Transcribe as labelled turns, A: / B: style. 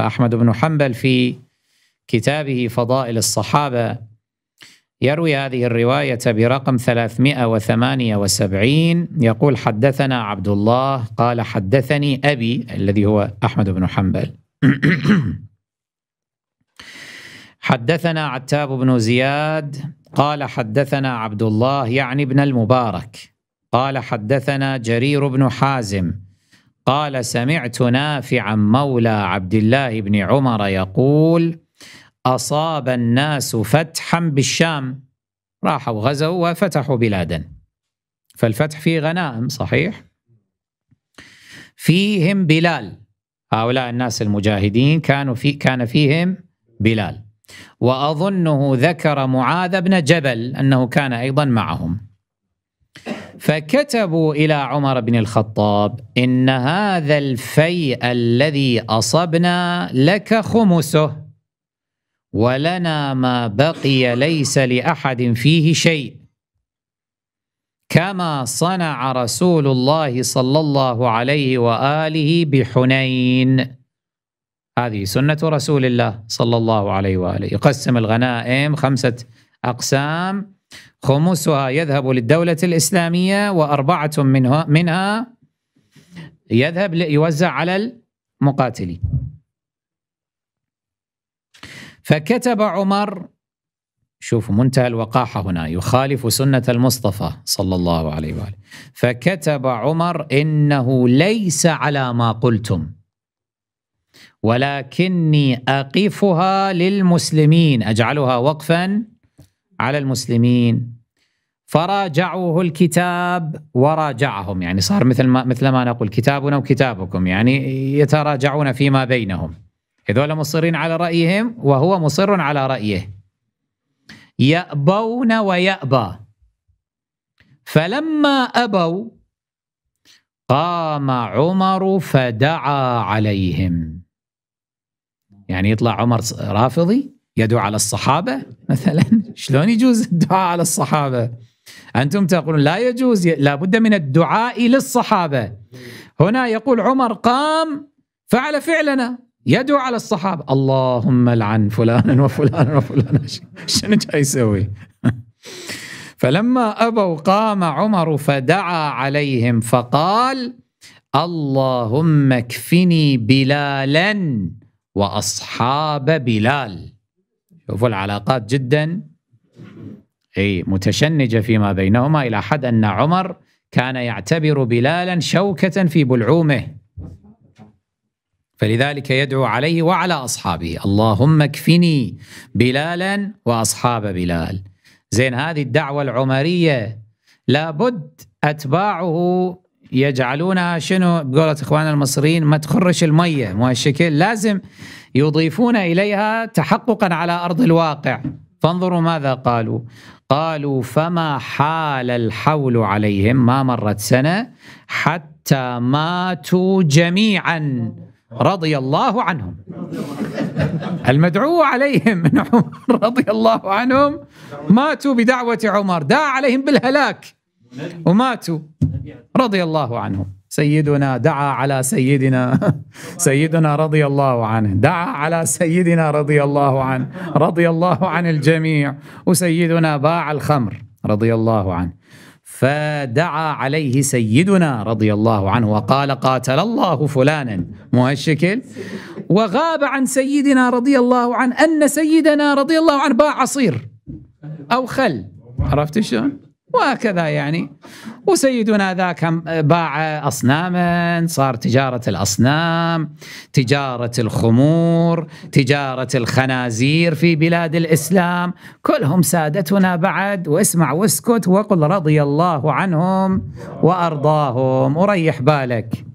A: فأحمد بن حنبل في كتابه فضائل الصحابة يروي هذه الرواية برقم 378 يقول حدثنا عبد الله قال حدثني أبي الذي هو أحمد بن حنبل حدثنا عتاب بن زياد قال حدثنا عبد الله يعني ابن المبارك قال حدثنا جرير بن حازم قال سمعت نافعا مولى عبد الله بن عمر يقول أصاب الناس فتحا بالشام راحوا غزوا وفتحوا بلادا فالفتح فيه غنائم صحيح فيهم بلال هؤلاء الناس المجاهدين كانوا في كان فيهم بلال وأظنه ذكر معاذ بن جبل أنه كان أيضا معهم فكتبوا إلى عمر بن الخطاب إن هذا الفيء الذي أصبنا لك خمسه ولنا ما بقي ليس لأحد فيه شيء كما صنع رسول الله صلى الله عليه وآله بحنين هذه سنة رسول الله صلى الله عليه وآله يقسم الغنائم خمسة أقسام خمسها يذهب للدولة الإسلامية وأربعة منها منها يذهب يوزع على المقاتلين فكتب عمر شوفوا منتهى الوقاحة هنا يخالف سنة المصطفى صلى الله عليه وآله فكتب عمر إنه ليس على ما قلتم ولكني أقفها للمسلمين أجعلها وقفا على المسلمين فراجعوه الكتاب وراجعهم يعني صار مثل ما مثل ما نقول كتابنا وكتابكم يعني يتراجعون فيما بينهم هذول مصرين على رايهم وهو مصر على رايه يأبون ويأبى فلما أبوا قام عمر فدعا عليهم يعني يطلع عمر رافضي يدعو على الصحابة مثلا شلون يجوز الدعاء على الصحابة أنتم تقولون لا يجوز لا بد من الدعاء للصحابة هنا يقول عمر قام فعل فعلنا يدعو على الصحابة اللهم لعن فلانا وفلانا وفلانا شنو جاي يسوي فلما أبوا قام عمر فدعا عليهم فقال اللهم اكفني بلالا وأصحاب بلال العلاقات جدا اي متشنجه فيما بينهما الى حد ان عمر كان يعتبر بلالا شوكه في بلعومه فلذلك يدعو عليه وعلى اصحابه اللهم اكفني بلالا واصحاب بلال زين هذه الدعوه العمريه لابد اتباعه يجعلونها شنو بقولة إخواننا المصريين ما تخرش المية مو هالشكل لازم يضيفون إليها تحققا على أرض الواقع فانظروا ماذا قالوا قالوا فما حال الحول عليهم ما مرت سنة حتى ماتوا جميعا رضي الله عنهم المدعو عليهم من عمر رضي الله عنهم ماتوا بدعوة عمر دعا عليهم بالهلاك وماتوا رضي الله عنه سيدنا دعا على سيدنا سيدنا رضي الله عنه دعا على سيدنا رضي الله عنه رضي الله عن الجميع وسيدنا باع الخمر رضي الله عنه فدعا عليه سيدنا رضي الله عنه وقال قاتل الله فلانا مو هالشكل وغاب عن سيدنا رضي الله عنه أن سيدنا رضي الله عنه باع عصير أو خل عرفت شلون وهكذا يعني وسيدنا ذاك باع اصناما صار تجاره الاصنام تجاره الخمور تجاره الخنازير في بلاد الاسلام كلهم سادتنا بعد واسمع واسكت وقل رضي الله عنهم وارضاهم وريح بالك